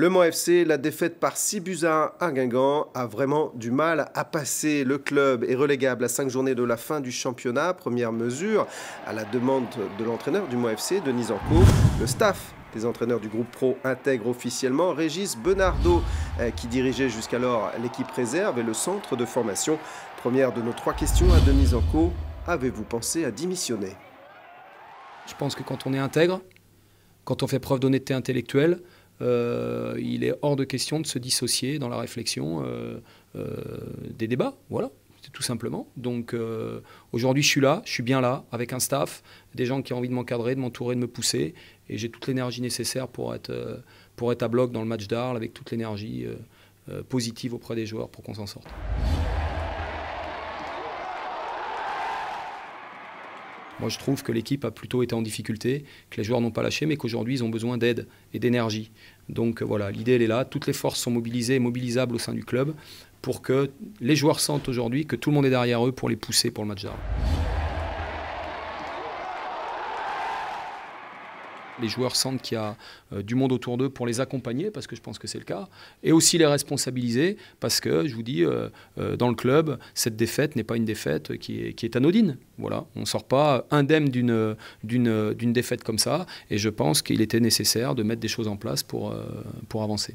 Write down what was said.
Le mont FC, la défaite par 6 buts à 1 Guingamp, a vraiment du mal à passer. Le club est relégable à cinq journées de la fin du championnat, première mesure, à la demande de l'entraîneur du mois FC, Denis Anco, Le staff des entraîneurs du groupe pro intègre officiellement Régis Benardo, euh, qui dirigeait jusqu'alors l'équipe réserve et le centre de formation. Première de nos trois questions à Denis Anco, avez-vous pensé à démissionner Je pense que quand on est intègre, quand on fait preuve d'honnêteté intellectuelle, euh, il est hors de question de se dissocier dans la réflexion euh, euh, des débats. Voilà tout simplement. Donc aujourd'hui, je suis là, je suis bien là, avec un staff, des gens qui ont envie de m'encadrer, de m'entourer, de me pousser, et j'ai toute l'énergie nécessaire pour être, à bloc dans le match d'Arles, avec toute l'énergie positive auprès des joueurs pour qu'on s'en sorte. Moi, je trouve que l'équipe a plutôt été en difficulté, que les joueurs n'ont pas lâché, mais qu'aujourd'hui, ils ont besoin d'aide et d'énergie. Donc euh, voilà, l'idée, elle est là. Toutes les forces sont mobilisées et mobilisables au sein du club pour que les joueurs sentent aujourd'hui que tout le monde est derrière eux pour les pousser pour le match d'armes. les joueurs sentent qu'il y a euh, du monde autour d'eux pour les accompagner, parce que je pense que c'est le cas, et aussi les responsabiliser, parce que, je vous dis, euh, euh, dans le club, cette défaite n'est pas une défaite qui est, anodine. Voilà, on ne sort pas indemne d'une, d'une, d'une défaite comme ça, et je pense qu'il était nécessaire de mettre des choses en place pour, pour avancer.